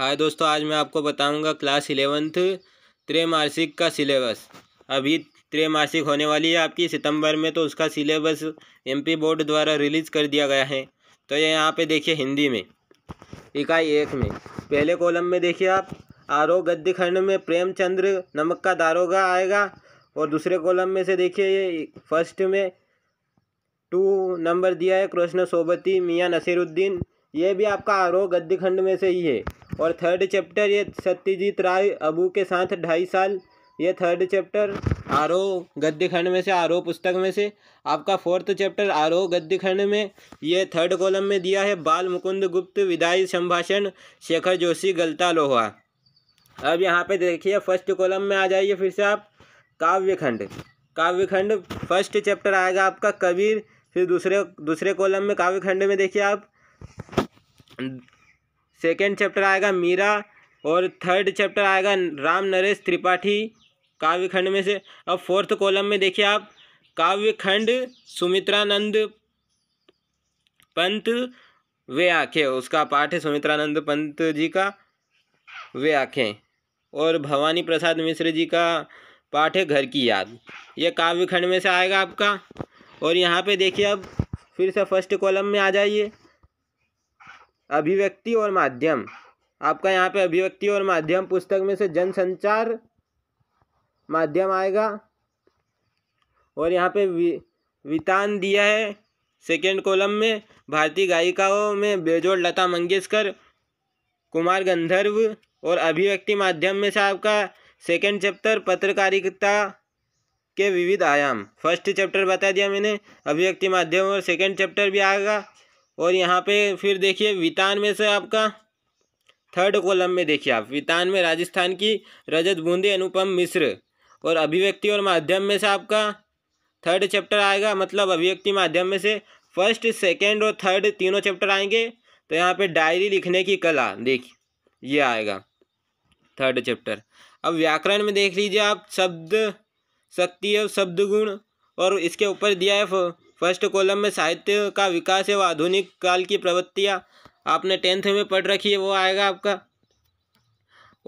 हाय दोस्तों आज मैं आपको बताऊंगा क्लास इलेवंथ त्रैमासिक का सिलेबस अभी त्रैमासिक होने वाली है आपकी सितंबर में तो उसका सिलेबस एमपी बोर्ड द्वारा रिलीज़ कर दिया गया है तो ये यहाँ पे देखिए हिंदी में इकाई एक में पहले कॉलम में देखिए आप आरओ गद्य खंड में प्रेमचंद्र नमक का दारोगा आएगा और दूसरे कॉलम में से देखिए ये फर्स्ट में टू नंबर दिया है कृष्ण सोबती मियाँ नसीरुद्दीन ये भी आपका आरोह गद्य खंड में से ही है और थर्ड चैप्टर ये सत्यजीत राय अबू के साथ ढाई साल ये थर्ड चैप्टर आरोह गद्यखंड में से आरोह पुस्तक में से आपका फोर्थ चैप्टर आरोह गद्यखंड में ये थर्ड कॉलम में दिया है बाल मुकुंद गुप्त विदाई संभाषण शेखर जोशी गलता लोहा अब यहाँ पे देखिए फर्स्ट कॉलम में आ जाइए फिर से आप काव्यखंड काव्यखंड फर्स्ट चैप्टर आएगा आपका कबीर फिर दूसरे दूसरे कॉलम में काव्यखंड में देखिए आप सेकेंड चैप्टर आएगा मीरा और थर्ड चैप्टर आएगा राम नरेश त्रिपाठी काव्य खंड में से अब फोर्थ कॉलम में देखिए आप काव्य खंड सुमित्रानंद पंत वे आँखें उसका पाठ है सुमित्रानंद पंत जी का वे आँखें और भवानी प्रसाद मिश्र जी का पाठ है घर की याद यह काव्य खंड में से आएगा आपका और यहाँ पे देखिए अब फिर से फर्स्ट कॉलम में आ जाइए अभिव्यक्ति और माध्यम आपका यहाँ पे अभिव्यक्ति और माध्यम पुस्तक में से जनसंचार माध्यम आएगा और यहाँ पे वितान दिया है सेकेंड कॉलम में भारतीय गायिकाओं में बेजोड़ लता मंगेशकर कुमार गंधर्व और अभिव्यक्ति माध्यम में से आपका सेकेंड चैप्टर पत्रकारिता के विविध आयाम फर्स्ट चैप्टर बता दिया मैंने अभिव्यक्ति माध्यम और सेकेंड चैप्टर भी आएगा और यहाँ पे फिर देखिए वितान में से आपका थर्ड कॉलम में देखिए आप वितान में राजस्थान की रजत बूंदी अनुपम मिश्र और अभिव्यक्ति और माध्यम में से आपका थर्ड चैप्टर आएगा मतलब अभिव्यक्ति माध्यम में से फर्स्ट सेकेंड और थर्ड तीनों चैप्टर आएंगे तो यहाँ पे डायरी लिखने की कला देखिए ये आएगा थर्ड चैप्टर अब व्याकरण में देख लीजिए आप शब्द शक्ति और शब्द गुण और इसके ऊपर दिया है फर्स्ट कॉलम में साहित्य का विकास एवं आधुनिक काल की प्रवृत्तियाँ आपने टेंथ में पढ़ रखी है वो आएगा आपका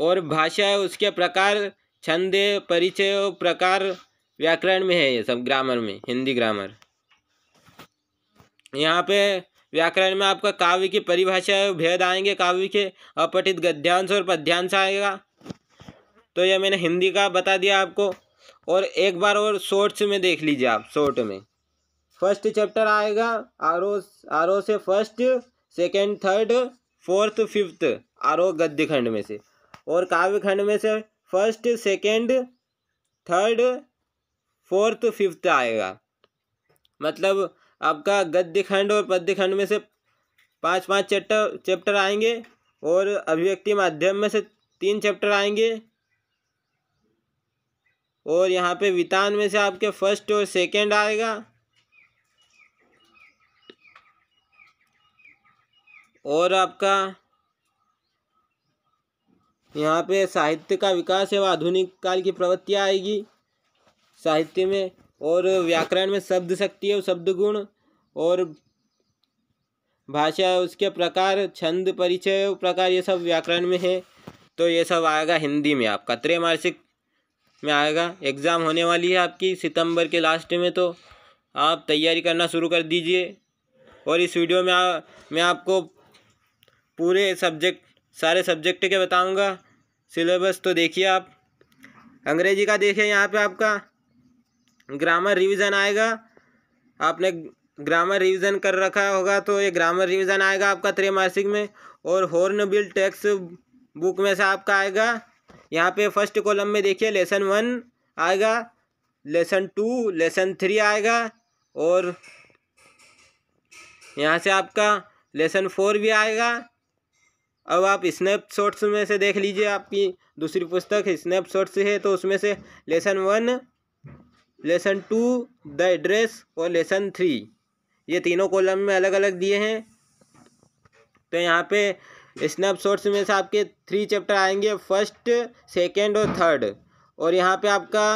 और भाषा है उसके प्रकार छंदे परिचय और प्रकार व्याकरण में है ये सब ग्रामर में हिंदी ग्रामर यहाँ पे व्याकरण में आपका काव्य की परिभाषा भेद आएंगे काव्य के अपठित गद्यांश और पद्यांश आएगा तो यह मैंने हिंदी का बता दिया आपको और एक बार और शॉर्ट्स में देख लीजिए आप शॉर्ट में फर्स्ट चैप्टर आएगा आर ओ आर ओ से first second third fourth fifth R O गद्य खंड में से और काव्य खंड में से first second third fourth fifth आएगा मतलब आपका गद्य खंड और पद्य खंड में से पांच पांच चैप्टर चैप्टर आएंगे और अभिव्यक्ति माध्यम में से तीन चैप्टर आएंगे और यहाँ पे वितान में से आपके फर्स्ट और सेकेंड आएगा और आपका यहाँ पे साहित्य का विकास एवं आधुनिक काल की प्रवृत्तियाँ आएगी साहित्य में और व्याकरण में शब्द शक्ति एवं शब्द गुण और भाषा उसके प्रकार छंद परिचय प्रकार ये सब व्याकरण में है तो ये सब आएगा हिंदी में आपका त्रैमासिक में आएगा एग्ज़ाम होने वाली है आपकी सितंबर के लास्ट में तो आप तैयारी करना शुरू कर दीजिए और इस वीडियो में आ, मैं आपको पूरे सब्जेक्ट सारे सब्जेक्ट के बताऊंगा सिलेबस तो देखिए आप अंग्रेजी का देखिए यहाँ पे आपका ग्रामर रिवीजन आएगा आपने ग्रामर रिवीजन कर रखा होगा तो ये ग्रामर रिवीजन आएगा आपका त्रैमासिक में और हॉर्न बिल टेक्स बुक में से आपका आएगा यहाँ पे फर्स्ट कॉलम में देखिए लेसन वन आएगा लेसन टू लेसन थ्री आएगा और यहाँ से आपका लेसन फोर भी आएगा अब आप स्नैप शॉट्स में से देख लीजिए आपकी दूसरी पुस्तक स्नैप शॉट्स है तो उसमें से lesson one lesson two the address और लेसन थ्री ये तीनों कॉलम में अलग अलग दिए हैं तो यहाँ पे स्नैप शॉट्स में से आपके थ्री चैप्टर आएंगे फर्स्ट सेकेंड और थर्ड और यहाँ पे आपका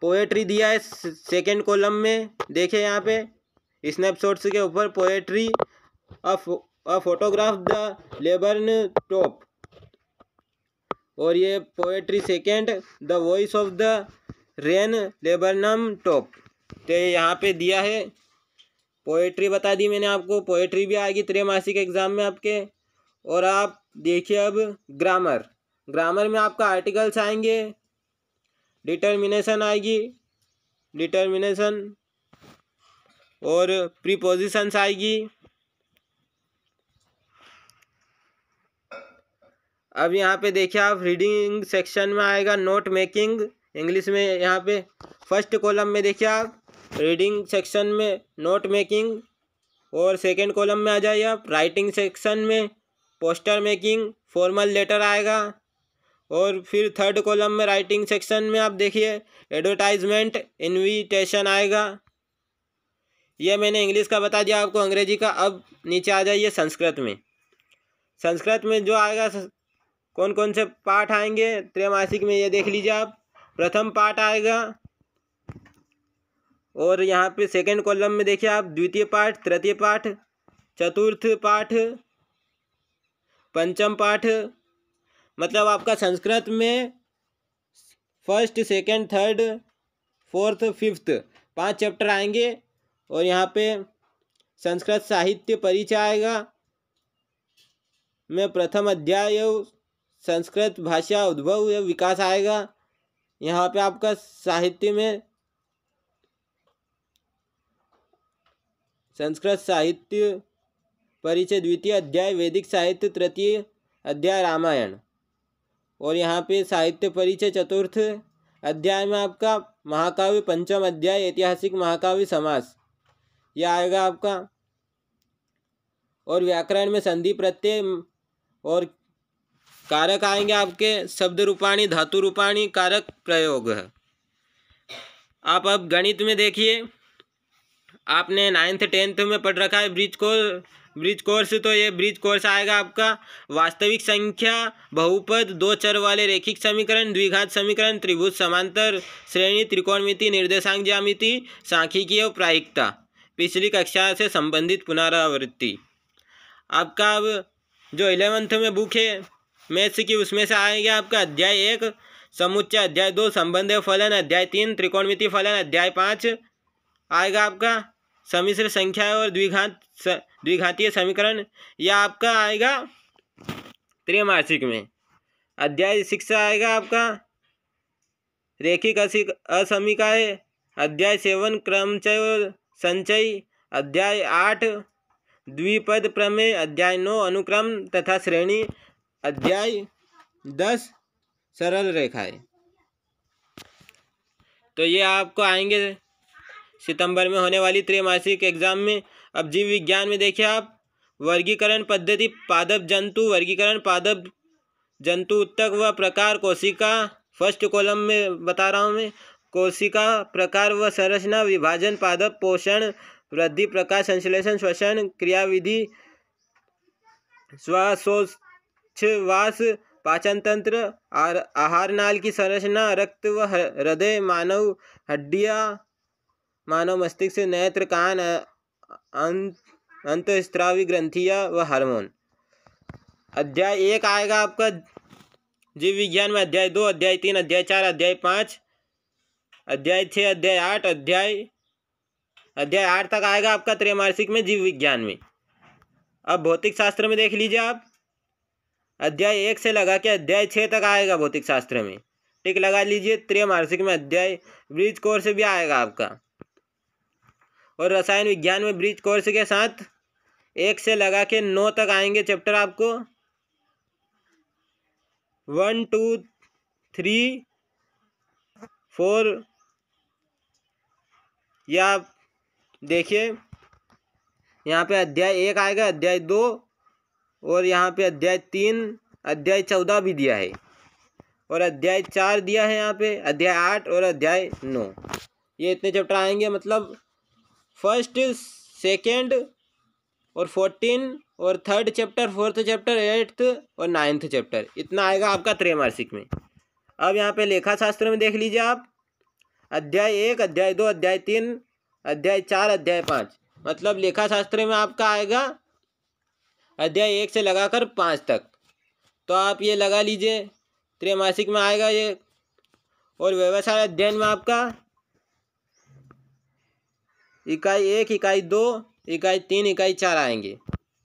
पोएट्री दिया है सेकेंड कॉलम में देखिए यहाँ पे स्नैप शॉट्स के ऊपर पोएट्री ऑफ और फोटोग्राफ द लेबर्न टॉप और ये poetry second the voice of the rain laburnum top तो यहाँ पे दिया है पोएट्री बता दी मैंने आपको पोएट्री भी आएगी त्रैमासिक एग्ज़ाम में आपके और आप देखिए अब ग्रामर ग्रामर में आपका आर्टिकल्स आएंगे डिटर्मिनेशन आएगी डिटर्मिनेशन और प्रीपोजिशंस आएगी अब यहाँ पे देखिए आप रीडिंग सेक्शन में आएगा नोट मेकिंग इंग्लिश में यहाँ पे फर्स्ट कॉलम में देखिए आप रीडिंग सेक्शन में नोट मेकिंग और सेकेंड कॉलम में आ जाइए आप राइटिंग सेक्शन में पोस्टर मेकिंग फॉर्मल लेटर आएगा और फिर थर्ड कॉलम में राइटिंग सेक्शन में आप देखिए एडवर्टाइजमेंट इन्विटेशन आएगा यह मैंने इंग्लिश का बता दिया आपको अंग्रेजी का अब नीचे आ जाइए संस्कृत में संस्कृत में जो आएगा कौन कौन से पाठ आएंगे त्रैमासिक में ये देख लीजिए आप प्रथम पाठ आएगा और यहाँ पे सेकंड कॉलम में देखिए आप द्वितीय पाठ तृतीय पाठ चतुर्थ पाठ पंचम पाठ मतलब आपका संस्कृत में first second third fourth fifth पांच चैप्टर आएंगे और यहाँ पे संस्कृत साहित्य परिचय आएगा में प्रथम अध्याय संस्कृत भाषा उद्भव या विकास आएगा यहाँ पे आपका साहित्य में संस्कृत साहित्य परिचय द्वितीय अध्याय वैदिक साहित्य तृतीय अध्याय रामायण और यहाँ पे साहित्य परिचय चतुर्थ अध्याय में आपका महाकाव्य पंचम अध्याय ऐतिहासिक महाकाव्य समास यह आएगा आपका और व्याकरण में संधि प्रत्यय और कारक आएंगे आपके शब्द रूपाणी धातु रूपाणी कारक प्रयोग है आप अब गणित में देखिए आपने नाइन्थ टेंथ में पढ़ रखा है ब्रिज को ब्रिज कोर्स तो ये ब्रिज कोर्स आएगा आपका वास्तविक संख्या बहुपद दो चर वाले रेखिक समीकरण द्विघात समीकरण त्रिभुज समांतर श्रेणी त्रिकोणमिति निर्देशांक ज्यामिति सांख्यिकी और प्रायिकता पिछली कक्षा से संबंधित पुनरावृत्ति आपका अब जो इलेवंथ में बुक है में से कि उसमें से आएगा आपका अध्याय एक समुच्चय अध्याय दो संबंध फलन अध्याय तीन त्रिकोणमिति फलन अध्याय पाँच आएगा आपका समिश्र संख्या और द्विघात द्विघातीय समीकरण या आपका आएगा त्रिमासिक में अध्याय शिक्षा आएगा आपका रेखिक असमिकाय अध्याय सेवन क्रमचय और संचय अध्याय आठ द्विपद प्रमेय अध्याय नौ अनुक्रम तथा श्रेणी अध्याय दस सरल रेखाएं तो ये आपको आएंगे सितंबर में होने वाली त्रैमासिक एग्जाम में अब जीव विज्ञान में देखिए आप वर्गीकरण पद्धति पादप जंतु वर्गीकरण पादप जंतु उत्तक व प्रकार कोशिका फर्स्ट कॉलम में बता रहा हूँ मैं कोशिका प्रकार व संरचना विभाजन पादप पोषण वृद्धि प्रकाश संश्लेषण श्वसन क्रियाविधि स्वासोष वास पाचन तंत्र और आहार नाल की संरचना रक्त व हृदय मानव हड्डिया मानव मस्तिष्क नेत्र कान अंत अं- अंतस्त्रावी ग्रंथियाँ व हार्मोन अध्याय एक आएगा आपका जीव विज्ञान में अध्याय दो अध्याय तीन अध्याय चार अध्याय पाँच अध्याय छः अध्याय आठ अध्याय अध्याय आठ तक आएगा आपका त्रैमासिक में जीव विज्ञान में अब भौतिक शास्त्र में देख लीजिए आप अध्याय एक से लगा के अध्याय छः तक आएगा भौतिक शास्त्र में ठीक लगा लीजिए त्रयमासिक में अध्याय ब्रिज कोर्स भी आएगा आपका और रसायन विज्ञान में ब्रिज कोर्स के साथ एक से लगा के नौ तक आएंगे चैप्टर आपको वन टू थ्री फोर या देखिए यहाँ पे अध्याय एक आएगा अध्याय दो और यहाँ पे अध्याय तीन अध्याय चौदह भी दिया है और अध्याय चार दिया है यहाँ पे अध्याय आठ और अध्याय नौ ये इतने चैप्टर आएंगे मतलब फर्स्ट सेकेंड और फोर्टीन और third chapter fourth chapter eighth और नाइन्थ चैप्टर इतना आएगा आपका त्रैमासिक में अब यहाँ पे लेखा शास्त्र में देख लीजिए आप अध्याय एक अध्याय दो अध्याय तीन अध्याय चार अध्याय पाँच मतलब लेखा शास्त्र में आपका आएगा अध्याय एक से लगाकर पाँच तक तो आप ये लगा लीजिए त्रैमासिक में आएगा ये और व्यवसाय अध्ययन में आपका इकाई एक इकाई दो इकाई तीन इकाई चार आएंगे